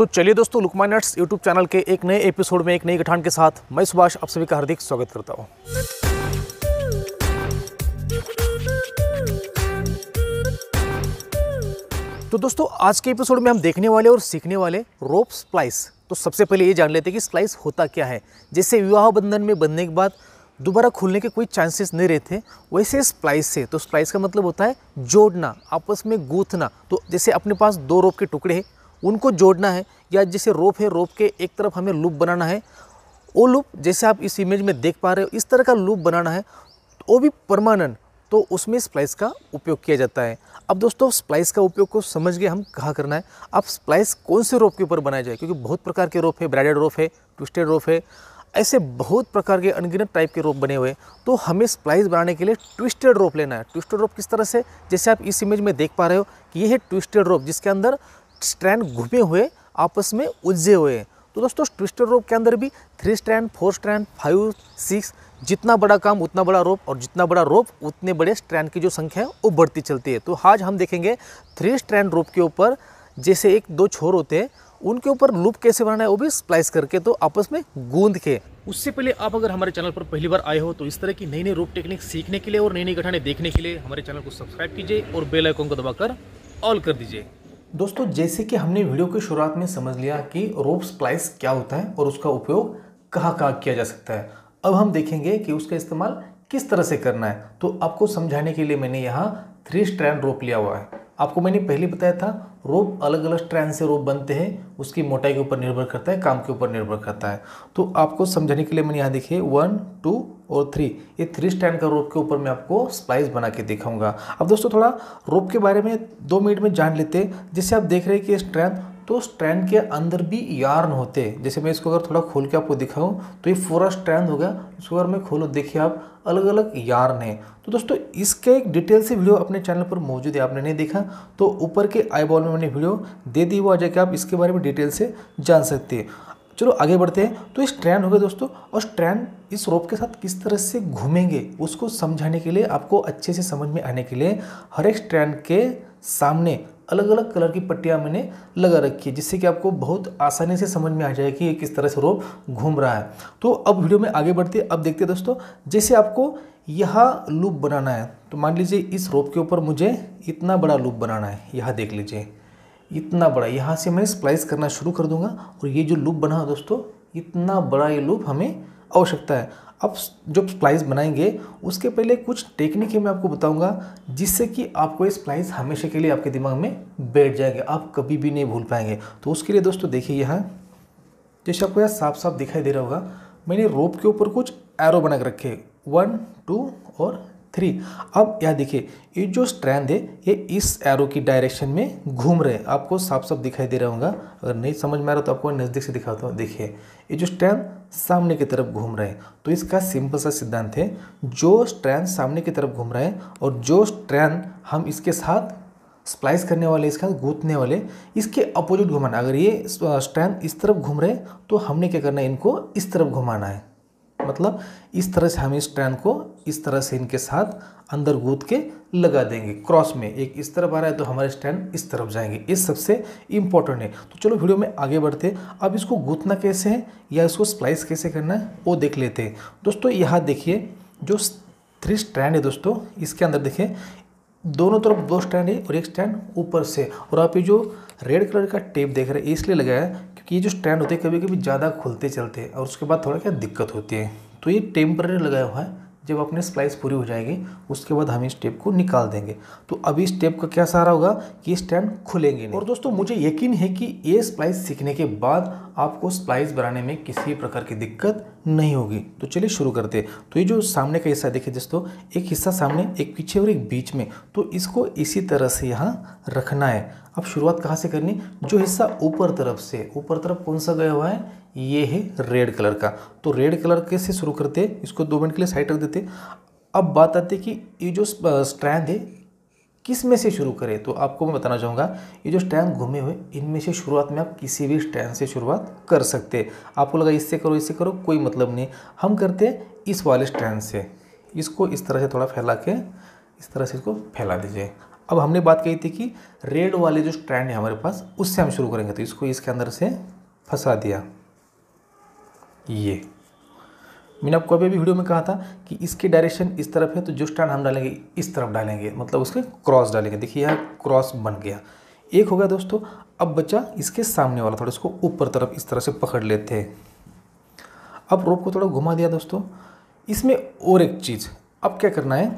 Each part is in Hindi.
तो चलिए दोस्तों लुकमान नट्स यूट्यूब चैनल के एक नए एपिसोड में एक नई गठान के साथ मैं सुभाष आप सभी का हार्दिक स्वागत करता हूँ तो दोस्तों आज के एपिसोड में हम देखने वाले और सीखने वाले रोप स्प्लाइस तो सबसे पहले ये जान लेते हैं कि स्प्लाइस होता क्या है जैसे विवाह बंधन में बंधने के बाद दोबारा खुलने के कोई चांसेस नहीं रहते वैसे स्प्लाइस से तो स्प्लाइस का मतलब होता है जोड़ना आपस में गूथना तो जैसे अपने पास दो रोप के टुकड़े हैं उनको जोड़ना है या जैसे रोप है रोप के एक तरफ हमें लूप बनाना है वो लूप जैसे आप इस इमेज में देख पा रहे हो इस तरह का लूप बनाना है वो भी परमानेंट तो उसमें स्प्लाइस का उपयोग किया जाता है अब दोस्तों स्प्लाइस का उपयोग को समझ गए हम कहाँ करना है अब स्प्लाइस कौन से रोप के ऊपर बनाया जाए क्योंकि बहुत प्रकार के रोप है ब्राइडेड रोप है ट्विस्टेड रोप है ऐसे बहुत प्रकार के अनगिनत टाइप के रोप बने हुए हैं तो हमें स्प्लाइस बनाने के लिए ट्विस्टेड रोप लेना है ट्विस्टेड रोप किस तरह से जैसे आप इस इमेज में देख पा रहे हो कि ये है ट्विस्टेड रोप जिसके अंदर स्ट्रैंड घुमे हुए आपस में उलझे हुए हैं तो दोस्तों ट्विस्टर रोप के अंदर भी three strand four strand five six जितना बड़ा काम उतना बड़ा रोप और जितना बड़ा रोप उतने बड़े स्ट्रैंड की जो संख्या है वो बढ़ती चलती है तो आज हम देखेंगे थ्री स्ट्रैंड रोप के ऊपर जैसे एक दो छोर होते हैं उनके ऊपर लूप कैसे बनाना है वो भी स्प्लाइस करके तो आपस में गूंद के उससे पहले आप अगर हमारे चैनल पर पहली बार आए हो तो इस तरह की नई नई रूप टेक्निक सीखने के लिए और नई नई घटनाएं देखने के लिए हमारे चैनल को सब्सक्राइब कीजिए और बेल आइकन को दबाकर ऑल कर दीजिए दोस्तों जैसे कि हमने वीडियो की शुरुआत में समझ लिया कि रोप स्प्लाइस क्या होता है और उसका उपयोग कहाँ कहाँ किया जा सकता है अब हम देखेंगे कि उसका इस्तेमाल किस तरह से करना है तो आपको समझाने के लिए मैंने यहाँ थ्री स्ट्रैंड रोप लिया हुआ है आपको मैंने पहले बताया था रोप अलग अलग स्ट्रैंड से रोप बनते हैं उसकी मोटाई के ऊपर निर्भर करता है काम के ऊपर निर्भर करता है तो आपको समझाने के लिए मैंने यहाँ देखिए वन टू और थ्री ये थ्री स्टैंड का रोप के ऊपर मैं आपको स्प्लाइस बना के दिखाऊंगा अब दोस्तों थोड़ा रोप के बारे में दो मिनट में जान लेते हैं जिससे आप देख रहे हैं कि स्ट्रैंड तो स्ट्रैंड के अंदर भी यार्न होते हैं जैसे मैं इसको अगर थोड़ा खोल के आपको दिखाऊं तो ये पूरा स्ट्रैंड हो गया उसको अगर मैं खोलूँ देखिए आप अलग अलग यार्न है तो दोस्तों इसका एक डिटेल से वीडियो अपने चैनल पर मौजूद है आपने नहीं देखा तो ऊपर के आई बॉल में मैंने वीडियो दे दी हुआ जाके आप इसके बारे में डिटेल से जान सकते हैं चलो आगे बढ़ते हैं तो ये स्ट्रैंड हो गया दोस्तों और स्ट्रैंड इस रोप के साथ किस तरह से घूमेंगे उसको समझाने के लिए आपको अच्छे से समझ में आने के लिए हर एक स्ट्रैंड के सामने अलग अलग कलर की पट्टियाँ मैंने लगा रखी है जिससे कि आपको बहुत आसानी से समझ में आ जाए कि ये किस तरह से रोप घूम रहा है तो अब वीडियो में आगे बढ़ते अब देखते हैं दोस्तों जैसे आपको यह लूप बनाना है तो मान लीजिए इस रोप के ऊपर मुझे इतना बड़ा लूप बनाना है यह देख लीजिए इतना बड़ा यहाँ से मैं स्प्लाइस करना शुरू कर दूंगा और ये जो लूप बना दोस्तों इतना बड़ा ये लूप हमें आवश्यकता है अब जो स्प्लाइज बनाएंगे उसके पहले कुछ टेक्निक मैं आपको बताऊंगा जिससे कि आपको ये स्प्लाइज हमेशा के लिए आपके दिमाग में बैठ जाएंगे आप कभी भी नहीं भूल पाएंगे तो उसके लिए दोस्तों देखिए यहाँ जैसे आपको यहाँ साफ साफ दिखाई दे रहा होगा मैंने रोप के ऊपर कुछ एरो बना के रखे वन टू और थ्री अब यह देखिए ये जो स्ट्रैंड है ये इस एरो की डायरेक्शन में घूम रहे हैं आपको साफ साफ दिखाई दे रहा होगा अगर नहीं समझ में आ रहा तो आपको नज़दीक से दिखाता हूँ देखिए ये जो स्ट्रैंड सामने की तरफ घूम रहे हैं तो इसका सिंपल सा सिद्धांत है जो स्ट्रैंड सामने की तरफ घूम रहे हैं और जो स्ट्रैंड हम इसके साथ स्प्लाइस करने वाले इसके साथ गूंथने वाले इसके अपोजिट घुमाना अगर ये स्ट्रैंड इस तरफ घूम रहे हैं तो हमने क्या करना है इनको इस तरफ घुमाना है मतलब इस तरह से हम इस ट्रेन को इस तरह से इनके साथ अंदर गूद के लगा देंगे क्रॉस में एक इस तरफ आ रहा है तो हमारे स्टैंड इस तरफ जाएंगे ये सबसे इम्पोर्टेंट है तो चलो वीडियो में आगे बढ़ते अब इसको गूथना कैसे है या इसको स्प्लाइस कैसे करना है वो देख लेते हैं दोस्तों यहाँ देखिए जो थ्री स्टैंड है दोस्तों इसके अंदर देखिए दोनों तरफ दो स्टैंड है और एक स्टैंड ऊपर से और आप ये जो रेड कलर का टेप देख रहे हैं इसलिए लगाया है कि ये जो स्टैंड होते हैं कभी कभी ज़्यादा खुलते चलते हैं और उसके बाद थोड़ा क्या दिक्कत होती है तो ये टेम्प्रेरी लगाया हुआ है जब अपने स्प्लाइस पूरी हो जाएगी उसके बाद हम इस टेप को निकाल देंगे तो अभी इस टेप का क्या सहारा होगा कि स्टैंड खुलेंगे नहीं और दोस्तों मुझे यकीन है कि ये स्प्लाइस सीखने के बाद आपको स्प्लाइस बनाने में किसी प्रकार की दिक्कत नहीं होगी तो चलिए शुरू करते हैं तो ये जो सामने का हिस्सा देखिए दोस्तों एक हिस्सा सामने एक पीछे और एक बीच में तो इसको इसी तरह से यहाँ रखना है अब शुरुआत कहाँ से करनी जो हिस्सा ऊपर तरफ से ऊपर तरफ कौन सा गया हुआ है ये है रेड कलर का तो रेड कलर के से शुरू करते इसको दो मिनट के लिए साइड रख देते अब बात आती है कि ये जो स्ट्रैंड है किस में से शुरू करें तो आपको मैं बताना चाहूँगा ये जो स्टैंड घूमे हुए इनमें से शुरुआत में आप किसी भी स्टैंड से शुरुआत कर सकते हैं आपको लगा इससे करो इससे करो कोई मतलब नहीं हम करते हैं इस वाले स्टैंड से इसको इस तरह से थोड़ा फैला के इस तरह से इसको फैला दीजिए अब हमने बात कही थी कि रेड वाले जो स्ट्रैंड है हमारे पास उससे हम शुरू करेंगे तो इसको इसके अंदर से फंसा दिया ये मैंने आपको अभी भी वीडियो में कहा था कि इसकी डायरेक्शन इस तरफ है तो जो स्टैंड हम डालेंगे इस तरफ डालेंगे मतलब उसके क्रॉस डालेंगे देखिए यहाँ क्रॉस बन गया एक हो गया दोस्तों अब बच्चा इसके सामने वाला थोड़ा इसको ऊपर तरफ इस तरह से पकड़ लेते हैं अब रोप को थोड़ा घुमा दिया दोस्तों इसमें और एक चीज़ अब क्या करना है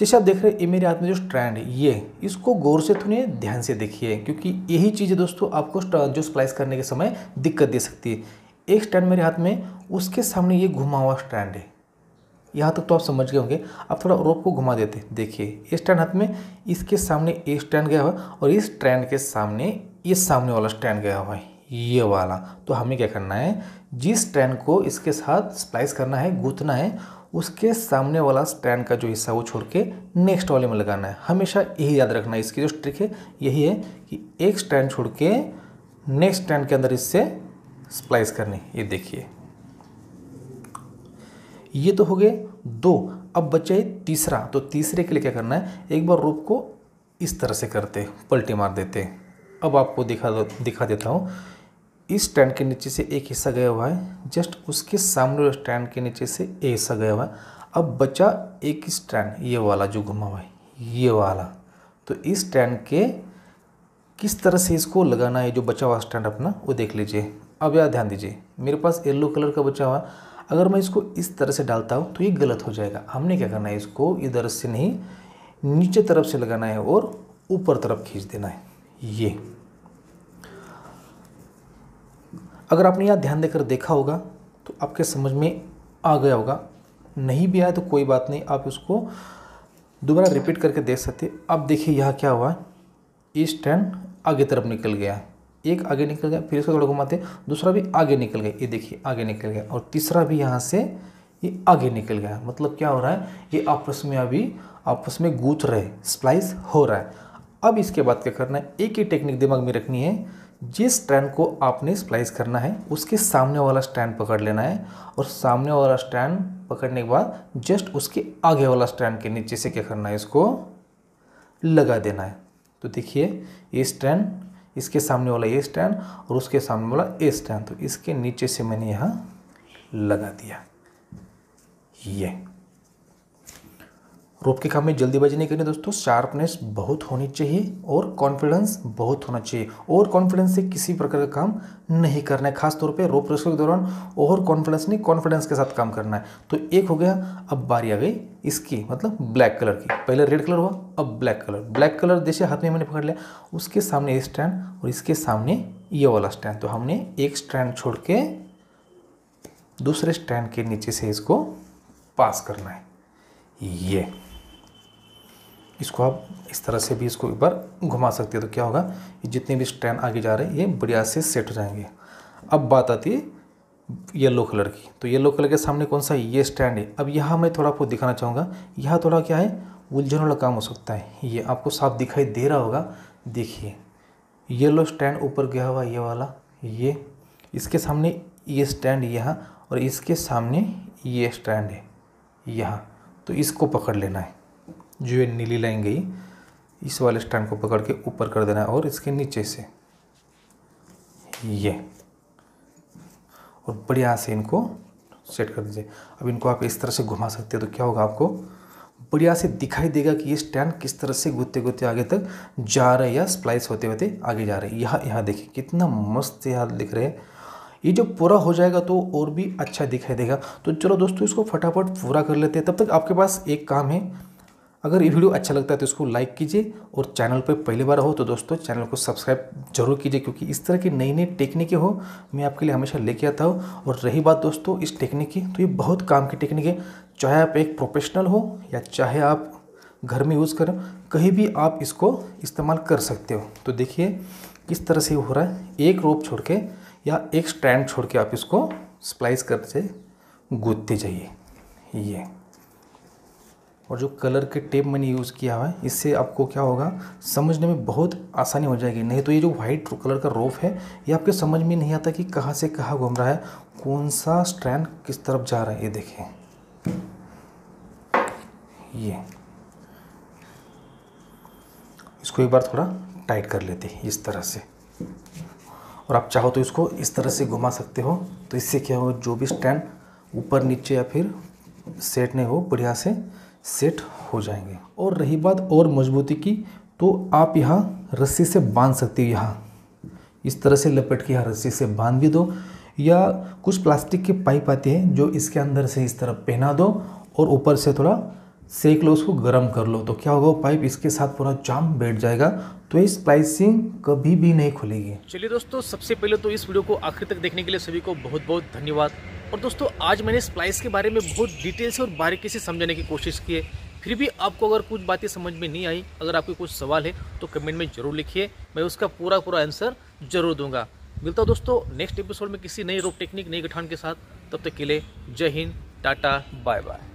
जैसे आप देख रहे हैं ये मेरे हाथ में जो स्ट्रैंड है ये इसको गौर से थोड़े ध्यान से देखिए क्योंकि यही चीज़ दोस्तों आपको जो स्प्लाइस करने के समय दिक्कत दे सकती है एक स्टैंड मेरे हाथ में उसके सामने ये घुमा हुआ स्टैंड है यहाँ तक तो आप समझ गए होंगे आप थोड़ा रोप को घुमा देते देखिए ये स्टैंड हाथ में इसके सामने ये स्टैंड गया हुआ और इस स्टैंड के सामने ये सामने वाला स्टैंड गया हुआ है ये वाला तो हमें क्या करना है जिस स्टैंड को इसके साथ स्प्लाइस करना है गूथना है उसके सामने वाला स्टैंड का जो हिस्सा वो छोड़ के नेक्स्ट वाले में लगाना है हमेशा यही याद रखना है इसकी जो ट्रिक है यही है कि एक स्टैंड छोड़ के नेक्स्ट स्टैंड के अंदर इससे स्प्लाइस करनी ये देखिए ये तो हो गए दो अब बचा है तीसरा तो तीसरे के लिए क्या करना है एक बार रूप को इस तरह से करते पलटी मार देते अब आपको दिखा दिखा देता हूँ इस स्टैंड के नीचे से एक हिस्सा गया हुआ है जस्ट उसके सामने स्टैंड के नीचे से एक हिस्सा गया हुआ है अब बचा एक स्टैंड ये वाला जो घुमा हुआ है ये वाला तो इस स्टैंड के किस तरह से इसको लगाना है जो बचा हुआ स्टैंड अपना वो देख लीजिए अब यार ध्यान दीजिए मेरे पास येल्लो कलर का बचा हुआ अगर मैं इसको इस तरह से डालता हूँ तो ये गलत हो जाएगा हमने क्या करना है इसको इधर से नहीं नीचे तरफ से लगाना है और ऊपर तरफ खींच देना है ये अगर आपने यहाँ ध्यान देकर देखा होगा तो आपके समझ में आ गया होगा नहीं भी आया तो कोई बात नहीं आप उसको दोबारा रिपीट करके देख सकते अब देखिए यहाँ क्या हुआ ईस्ट एंड आगे तरफ निकल गया एक आगे निकल गया फिर इसको थोड़ा घुमाते दूसरा भी आगे निकल गया ये देखिए आगे निकल गया और तीसरा भी यहाँ से ये आगे निकल गया मतलब क्या हो रहा है ये आपस में अभी आपस में गूथ रहे स्प्लाइस हो रहा है अब इसके बाद क्या करना है एक ही टेक्निक दिमाग में रखनी है जिस स्टैंड को आपने स्प्लाइस करना है उसके सामने वाला स्टैंड पकड़ लेना है और सामने वाला स्टैंड पकड़ने के बाद जस्ट उसके आगे वाला स्टैंड के नीचे से क्या करना है इसको लगा देना है तो देखिए ये स्टैंड इसके सामने वाला ये स्टैंड और उसके सामने वाला ए स्टैंड तो इसके नीचे से मैंने यहाँ लगा दिया ये रोप के काम में जल्दीबाजी नहीं करनी दोस्तों शार्पनेस बहुत होनी चाहिए और कॉन्फिडेंस बहुत होना चाहिए ओवर कॉन्फिडेंस से किसी प्रकार का काम नहीं करना है खासतौर पर रोप रेस्क्यू के दौरान ओवर कॉन्फिडेंस नहीं कॉन्फिडेंस के साथ काम करना है तो एक हो गया अब बारी आ गई इसकी मतलब ब्लैक कलर की पहले रेड कलर हुआ अब ब्लैक कलर ब्लैक कलर जैसे हाथ में मैंने पकड़ लिया उसके सामने ये स्टैंड और इसके सामने ये वाला स्टैंड तो हमने एक स्टैंड छोड़ के दूसरे स्टैंड के नीचे से इसको पास करना है ये इसको आप इस तरह से भी इसको एक बार घुमा सकते हैं तो क्या होगा ये जितने भी स्ट्रैंड आगे जा रहे हैं ये बढ़िया से सेट हो जाएंगे अब बात आती है येलो कलर की तो येलो कलर के सामने कौन सा ये स्टैंड है अब यहाँ मैं थोड़ा आपको दिखाना चाहूँगा यहाँ थोड़ा क्या है उलझन वाला काम हो सकता है ये आपको साफ दिखाई दे रहा होगा देखिए येलो स्टैंड ऊपर गया हुआ ये वाला ये इसके सामने ये स्टैंड यहाँ और इसके सामने ये स्टैंड है यहाँ तो इसको पकड़ लेना है जो ये नीली लाइन गई इस वाले स्टैंड को पकड़ के ऊपर कर देना है और इसके नीचे से ये और बढ़िया से इनको सेट कर दीजिए अब इनको आप इस तरह से घुमा सकते हो तो क्या होगा आपको बढ़िया से दिखाई देगा कि ये स्टैंड किस तरह से गुते गुते आगे तक जा रहा है या स्प्लाइस होते होते आगे जा रहे हैं यहाँ यहाँ देखिए कितना मस्त यहाँ दिख रहे हैं ये जब पूरा हो जाएगा तो और भी अच्छा दिखाई देगा तो चलो दोस्तों इसको फटाफट पूरा कर लेते हैं तब तक आपके पास एक काम है अगर ये वीडियो अच्छा लगता है तो इसको लाइक कीजिए और चैनल पर पहली बार हो तो दोस्तों चैनल को सब्सक्राइब जरूर कीजिए क्योंकि इस तरह की नई नई टेक्निकें हो मैं आपके लिए हमेशा लेके आता हूँ और रही बात दोस्तों इस टेक्निक की तो ये बहुत काम की टेक्निक है चाहे आप एक प्रोफेशनल हो या चाहे आप घर में यूज़ करें कहीं भी आप इसको इस्तेमाल कर सकते हो तो देखिए किस तरह से हो रहा है एक रोप छोड़ के या एक स्टैंड छोड़ के आप इसको स्प्लाइस करते गूदते जाइए ये और जो कलर के टेप मैंने यूज़ किया है इससे आपको क्या होगा समझने में बहुत आसानी हो जाएगी नहीं तो ये जो वाइट कलर का रोफ है ये आपके समझ में नहीं आता कि कहाँ से कहाँ घूम रहा है कौन सा स्ट्रैंड किस तरफ जा रहा है ये देखें ये इसको एक बार थोड़ा टाइट कर लेते हैं इस तरह से और आप चाहो तो इसको इस तरह से घुमा सकते हो तो इससे क्या हो जो भी स्टैंड ऊपर नीचे या फिर सेट नहीं हो बढ़िया से सेट हो जाएंगे और रही बात और मजबूती की तो आप यहाँ रस्सी से बांध सकते हो यहाँ इस तरह से लपेट के यहाँ रस्सी से बांध भी दो या कुछ प्लास्टिक के पाइप आते हैं जो इसके अंदर से इस तरह पहना दो और ऊपर से थोड़ा सेक लो उसको गर्म कर लो तो क्या होगा वो पाइप इसके साथ पूरा जाम बैठ जाएगा तो ये स्प्लाइसिंग कभी भी नहीं खुलेगी चलिए दोस्तों सबसे पहले तो इस वीडियो को आखिर तक देखने के लिए सभी को बहुत बहुत धन्यवाद और दोस्तों आज मैंने स्प्लाइस के बारे में बहुत डिटेल से और बारीकी से समझाने की कोशिश की है फिर भी आपको अगर कुछ बातें समझ में नहीं आई अगर आपके कुछ सवाल है तो कमेंट में ज़रूर लिखिए मैं उसका पूरा पूरा आंसर ज़रूर दूंगा मिलता हूँ दोस्तों नेक्स्ट एपिसोड में किसी नई रोप टेक्निक नई गठान के साथ तब तक के लिए जय हिंद टाटा बाय बाय